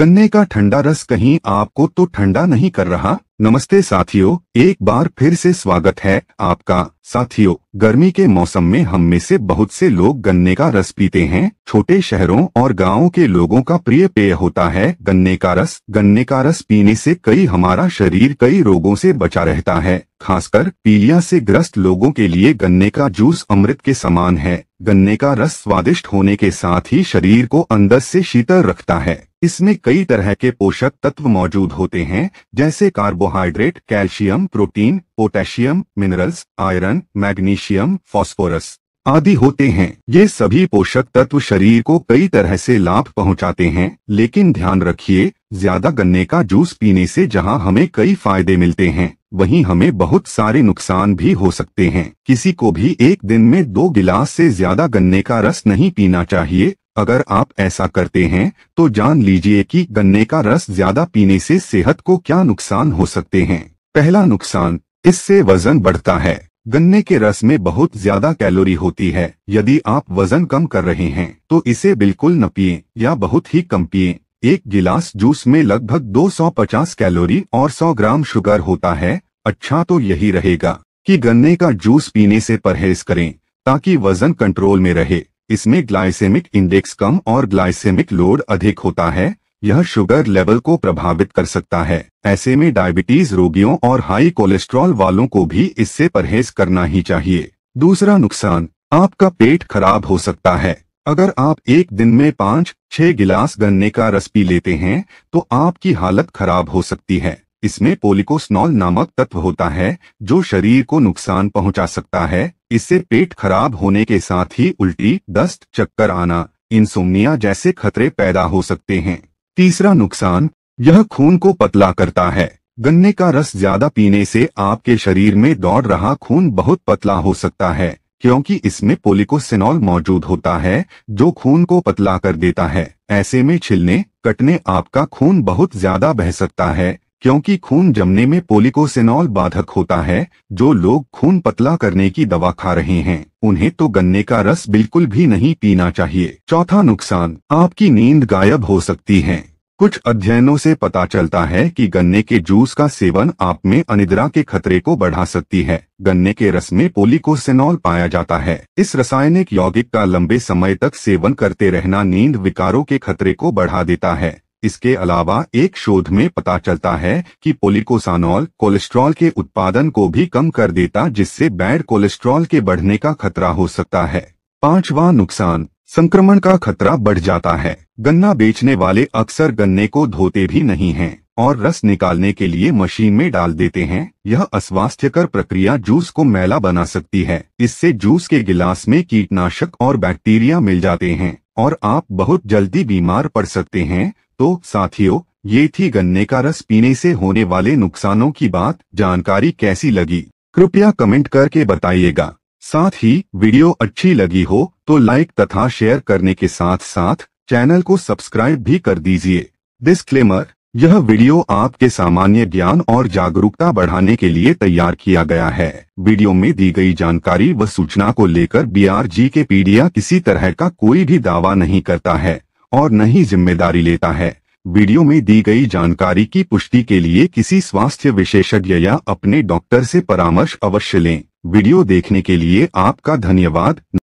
गन्ने का ठंडा रस कहीं आपको तो ठंडा नहीं कर रहा नमस्ते साथियों एक बार फिर से स्वागत है आपका साथियों गर्मी के मौसम में हम में से बहुत से लोग गन्ने का रस पीते हैं छोटे शहरों और गांवों के लोगों का प्रिय पेय होता है गन्ने का रस गन्ने का रस पीने से कई हमारा शरीर कई रोगों से बचा रहता है खासकर पीलिया से ग्रस्त लोगों के लिए गन्ने का जूस अमृत के समान है गन्ने का रस स्वादिष्ट होने के साथ ही शरीर को अंदर से शीतल रखता है इसमें कई तरह के पोषक तत्व मौजूद होते हैं जैसे carbohydrate carbohydrate calcium protein potassium minerals iron magnesium phosphorus आदि होते हैं ये सभी पोषक तत्व शरीर को कई तरह से लाभ पहुंचाते हैं लेकिन ध्यान रखिए ज्यादा गन्ने का जूस पीने से जहां हमें कई फायदे मिलते हैं वहीं हमें बहुत सारे नुकसान भी हो सकते हैं किसी को भी एक दिन में दो गिलास से ज्यादा गन्ने का रस नहीं पीना चाहिए अगर आप ऐसा करते हैं तो जान लीजिए कि गन्ने का रस ज्यादा पीने से सेहत को क्या नुकसान हो सकते हैं पहला नुकसान इससे वजन बढ़ता है गन्ने के रस में बहुत ज्यादा कैलोरी होती है यदि आप वजन कम कर रहे हैं तो इसे बिल्कुल न पिए या बहुत ही कम पिए एक गिलास जूस में लगभग 250 कैलोरी और 100 ग्राम शुगर होता है अच्छा तो यही रहेगा कि गन्ने का जूस पीने से परहेज करें ताकि वजन कंट्रोल में रहे इसमें ग्लाइसेमिक इंडेक्स कम और ग्लाइसेमिक लोड अधिक होता है यह शुगर लेवल को प्रभावित कर सकता है ऐसे में डायबिटीज रोगियों और हाई कोलेस्ट्रॉल वालों को भी इससे परहेज करना ही चाहिए दूसरा नुकसान आपका पेट खराब हो सकता है अगर आप एक दिन में पाँच छह गिलास गन्ने का रस पी लेते हैं तो आपकी हालत खराब हो सकती है इसमें पोलिकोस्नॉल नामक तत्व होता है जो शरीर को नुकसान पहुंचा सकता है इससे पेट खराब होने के साथ ही उल्टी दस्त चक्कर आना इंसोमिया जैसे खतरे पैदा हो सकते हैं तीसरा नुकसान यह खून को पतला करता है गन्ने का रस ज्यादा पीने से आपके शरीर में दौड़ रहा खून बहुत पतला हो सकता है क्योंकि इसमें पोलिकोसिनॉल मौजूद होता है जो खून को पतला कर देता है ऐसे में छिलने कटने आपका खून बहुत ज्यादा बह सकता है क्योंकि खून जमने में पोलिकोसेनॉल बाधक होता है जो लोग खून पतला करने की दवा खा रहे हैं उन्हें तो गन्ने का रस बिल्कुल भी नहीं पीना चाहिए चौथा नुकसान आपकी नींद गायब हो सकती है कुछ अध्ययनों से पता चलता है कि गन्ने के जूस का सेवन आप में अनिद्रा के खतरे को बढ़ा सकती है गन्ने के रस में पोलिकोसेनॉल पाया जाता है इस रासायनिक यौगिक का लंबे समय तक सेवन करते रहना नींद विकारों के खतरे को बढ़ा देता है इसके अलावा एक शोध में पता चलता है कि पोलिकोसानॉल कोलेस्ट्रॉल के उत्पादन को भी कम कर देता जिससे बैड कोलेस्ट्रॉल के बढ़ने का खतरा हो सकता है पांचवा नुकसान संक्रमण का खतरा बढ़ जाता है गन्ना बेचने वाले अक्सर गन्ने को धोते भी नहीं हैं और रस निकालने के लिए मशीन में डाल देते हैं यह अस्वास्थ्यकर प्रक्रिया जूस को मैला बना सकती है इससे जूस के गिलास में कीटनाशक और बैक्टीरिया मिल जाते हैं और आप बहुत जल्दी बीमार पड़ सकते हैं तो साथियों ये थी गन्ने का रस पीने से होने वाले नुकसानों की बात जानकारी कैसी लगी कृपया कमेंट करके बताइएगा साथ ही वीडियो अच्छी लगी हो तो लाइक तथा शेयर करने के साथ साथ चैनल को सब्सक्राइब भी कर दीजिए डिस्क्लेमर यह वीडियो आपके सामान्य ज्ञान और जागरूकता बढ़ाने के लिए तैयार किया गया है वीडियो में दी गई जानकारी व सूचना को लेकर बी के पीडिया किसी तरह का कोई भी दावा नहीं करता है और न ही जिम्मेदारी लेता है वीडियो में दी गई जानकारी की पुष्टि के लिए किसी स्वास्थ्य विशेषज्ञ या अपने डॉक्टर से परामर्श अवश्य लें वीडियो देखने के लिए आपका धन्यवाद